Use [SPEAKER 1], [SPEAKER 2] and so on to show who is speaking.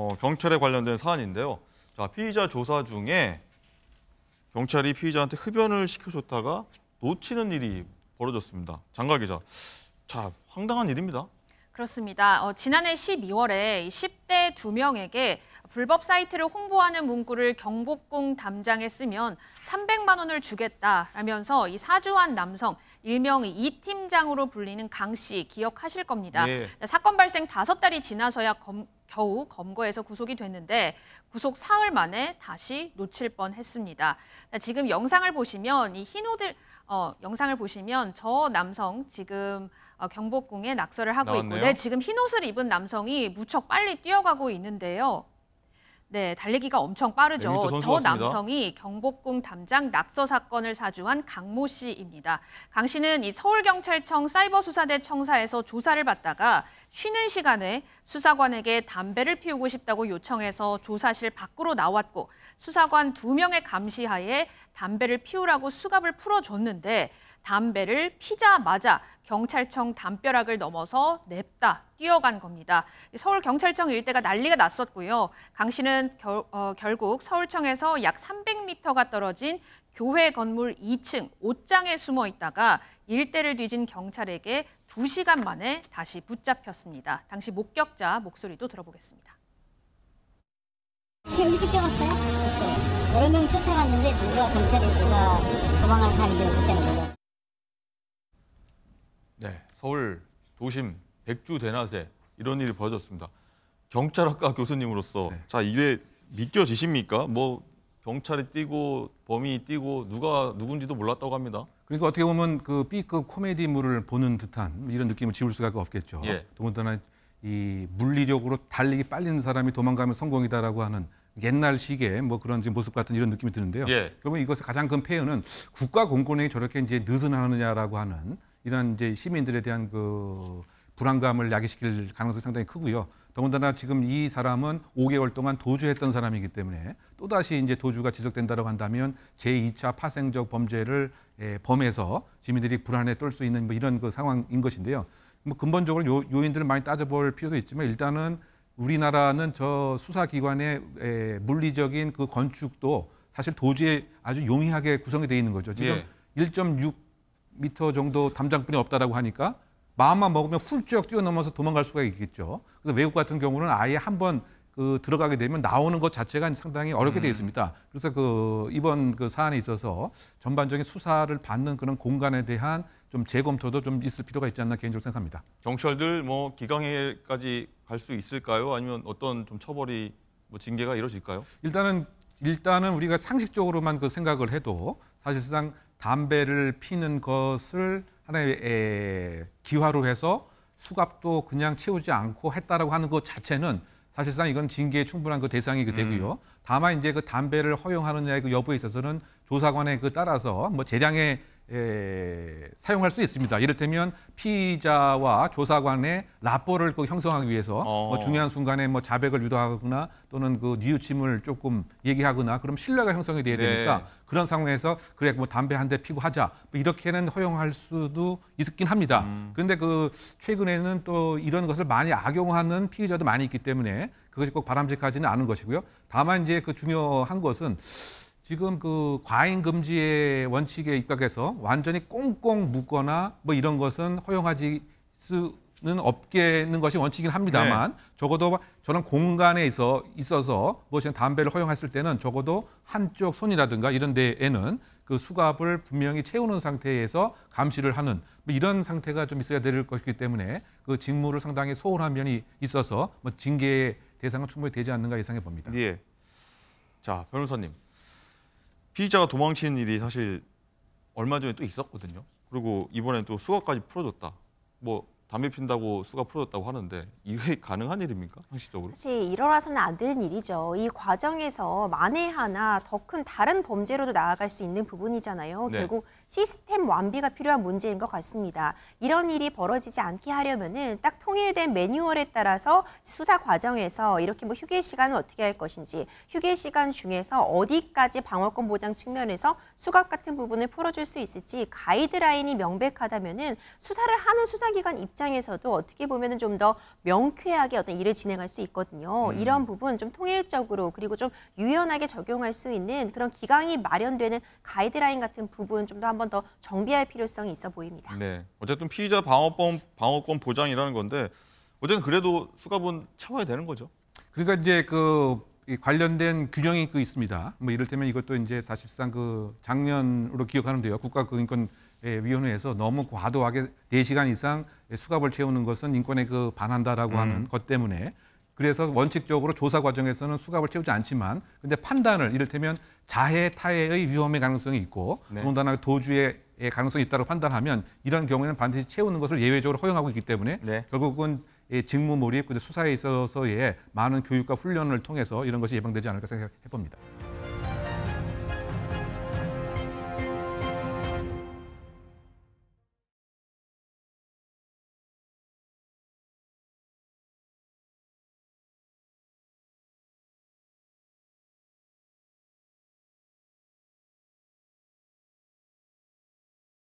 [SPEAKER 1] 어, 경찰에 관련된 사안인데요. 자, 피의자 조사 중에 경찰이 피의자한테 흡연을 시켜줬다가 놓치는 일이 벌어졌습니다. 장가 기자, 자, 황당한 일입니다.
[SPEAKER 2] 그렇습니다. 어, 지난해 12월에 10대 2명에게 불법 사이트를 홍보하는 문구를 경복궁 담장에 쓰면 300만 원을 주겠다라면서 이 사주한 남성, 일명 이 팀장으로 불리는 강 씨 기억하실 겁니다. 네. 사건 발생 다섯 달이 지나서야 검, 겨우 검거해서 구속이 됐는데 구속 사흘 만에 다시 놓칠 뻔했습니다. 지금 영상을 보시면 이 흰옷을 어, 영상을 보시면 저 남성 지금 어, 경복궁에 낙서를 하고 나왔네요. 있고 네, 지금 흰옷을 입은 남성이 무척 빨리 뛰어 뛰어가고 있는데요. 네, 달리기가 엄청 빠르죠. 네, 저 남성이 경복궁 담장 낙서 사건을 사주한 강 모 씨입니다. 강 씨는 이 서울경찰청 사이버수사대 청사에서 조사를 받다가 쉬는 시간에 수사관에게 담배를 피우고 싶다고 요청해서 조사실 밖으로 나왔고 수사관 두 명의 감시하에 담배를 피우라고 수갑을 풀어줬는데 담배를 피자마자 경찰청 담벼락을 넘어서 냅다 뛰어간 겁니다. 서울 경찰청 일대가 난리가 났었고요. 강 씨는 결, 어, 결국 서울청에서 약 300m가 떨어진 교회 건물 2층 옷장에 숨어 있다가 일대를 뒤진 경찰에게 2시간 만에 다시 붙잡혔습니다. 당시 목격자 목소리도 들어보겠습니다.
[SPEAKER 3] 음식 찍었어요? 그렇죠. 여러 명 쫓아갔는데 누가 경찰이
[SPEAKER 1] 누 도망간 사람이 그때는 몰라 서울 도심 백주 대낮에 이런 일이 벌어졌습니다. 경찰학과 교수님으로서 네. 자 이게 믿겨지십니까? 뭐 경찰이 뛰고 범인이 뛰고 누가 누군지도 몰랐다고 합니다.
[SPEAKER 3] 그러니까 어떻게 보면 그 B급 코미디물을 보는 듯한 이런 느낌을 지울 수가 없겠죠. 예. 더군다나 이 물리력으로 달리기 빨리는 사람이 도망가면 성공이다라고 하는 옛날 시계 뭐 그런 모습 같은 이런 느낌이 드는데요. 예. 결국 이것의 가장 큰 폐해는 국가 공권력이 저렇게 이제 느슨하느냐라고 하는 이런 이제 시민들에 대한 그 불안감을 야기시킬 가능성이 상당히 크고요. 더군다나 지금 이 사람은 5개월 동안 도주했던 사람이기 때문에 또다시 이제 도주가 지속된다고 한다면 제2차 파생적 범죄를 예, 범해서 시민들이 불안에 떨 수 있는 뭐 이런 그 상황인 것인데요. 뭐 근본적으로 요, 요인들을 많이 따져볼 필요도 있지만 일단은 우리나라는 저 수사기관의 에, 예, 물리적인 그 건축도 사실 도주에 아주 용이하게 구성이 되어 있는 거죠. 지금 예. 1.6 미터 정도 담장뿐이 없다라고 하니까 마음만 먹으면 훌쩍 뛰어넘어서 도망갈 수가 있겠죠. 그래서 외국 같은 경우는 아예 한번 그 들어가게 되면 나오는 것 자체가 상당히 어렵게 되어 음. 있습니다. 그래서 그 이번 그 사안에 있어서 전반적인 수사를 받는 그런 공간에 대한 좀 재검토도 좀 있을 필요가 있지 않나 개인적으로 생각합니다.
[SPEAKER 1] 경찰들 뭐 기강해까지 갈 수 있을까요? 아니면 어떤 좀 처벌이 뭐 징계가 이루어질까요? 일단은 일단은 우리가 상식적으로만 그 생각을 해도
[SPEAKER 3] 사실상 담배를 피는 것을 하나의 기화로 해서 수갑도 그냥 채우지 않고 했다라고 하는 것 자체는 사실상 이건 징계에 충분한 그 대상이 되고요. 음. 다만 이제 그 담배를 허용하느냐의 그 여부에 있어서는 조사관에 그 따라서 뭐 재량의 에, 예, 사용할 수 있습니다. 이를테면 피의자와 조사관의 라포를 그 형성하기 위해서 어. 뭐 중요한 순간에 뭐 자백을 유도하거나 또는 그 뉘우침을 조금 얘기하거나 그럼 신뢰가 형성이 돼야 네. 되니까 네. 그런 상황에서 그래 뭐 담배 한 대 피고 하자 뭐 이렇게는 허용할 수도 있긴 합니다. 음. 그런데 그 최근에는 또 이런 것을 많이 악용하는 피의자도 많이 있기 때문에 그것이 꼭 바람직하지는 않은 것이고요. 다만 이제 그 중요한 것은 지금 그 과잉 금지의 원칙에 입각해서 완전히 꽁꽁 묶거나 뭐 이런 것은 허용하지 수는 없게는 것이 원칙이긴 합니다만 네. 적어도 저런 공간에 있어 있어서 무엇이든 담배를 허용했을 때는 적어도 한쪽 손이라든가 이런 데에는 그 수갑을 분명히 채우는 상태에서 감시를 하는 뭐 이런 상태가 좀 있어야 될 것이기 때문에 그 직무를 상당히 소홀한 면이 있어서 뭐 징계 대상은 충분히 되지 않는가 예상해 봅니다.
[SPEAKER 1] 예. 자 변호사님 피의자가 도망치는 일이 사실 얼마 전에 또 있었거든요. 그리고 이번엔 또 수갑까지 풀어줬다. 뭐 담배 핀다고 수가 풀어졌다고 하는데 이게 가능한 일입니까? 상식적으로?
[SPEAKER 2] 사실 일어나서는 안 되는 일이죠. 이 과정에서 만에 하나 더 큰 다른 범죄로도 나아갈 수 있는 부분이잖아요. 네. 결국 시스템 완비가 필요한 문제인 것 같습니다. 이런 일이 벌어지지 않게 하려면은 딱 통일된 매뉴얼에 따라서 수사 과정에서 이렇게 뭐 휴게 시간을 어떻게 할 것인지 휴게 시간 중에서 어디까지 방어권 보장 측면에서 수갑 같은 부분을 풀어줄 수 있을지 가이드라인이 명백하다면은 수사를 하는 수사기관 입 입장에서도 어떻게 보면 좀 더 명쾌하게 어떤 일을 진행할 수 있거든요. 음. 이런 부분 좀 통일적으로 그리고 좀 유연하게 적용할 수 있는 그런 기강이 마련되는 가이드라인 같은 부분 좀 더 한번 더 정비할 필요성이 있어 보입니다.
[SPEAKER 1] 네, 어쨌든 피의자 방어권, 방어권 보장이라는 건데 어쨌든 그래도 수갑은 참아야 되는 거죠. 그러니까 이제
[SPEAKER 3] 그 관련된 규정이 그 있습니다. 뭐 이를테면 이것도 이제 사실상 그 작년으로 기억하는데요. 국가 그 인권 예, 위원회에서 너무 과도하게 4시간 이상 수갑을 채우는 것은 인권에 그 반한다라고 음. 하는 것 때문에 그래서 원칙적으로 조사 과정에서는 수갑을 채우지 않지만 근데 판단을 이를테면 자해 타해의 위험의 가능성이 있고 네. 더군다나 도주의 가능성이 있다고 판단하면 이런 경우에는 반드시 채우는 것을 예외적으로 허용하고 있기 때문에 네. 결국은 직무 몰입, 근데 수사에 있어서의 많은 교육과 훈련을 통해서 이런 것이 예방되지 않을까 생각해 봅니다.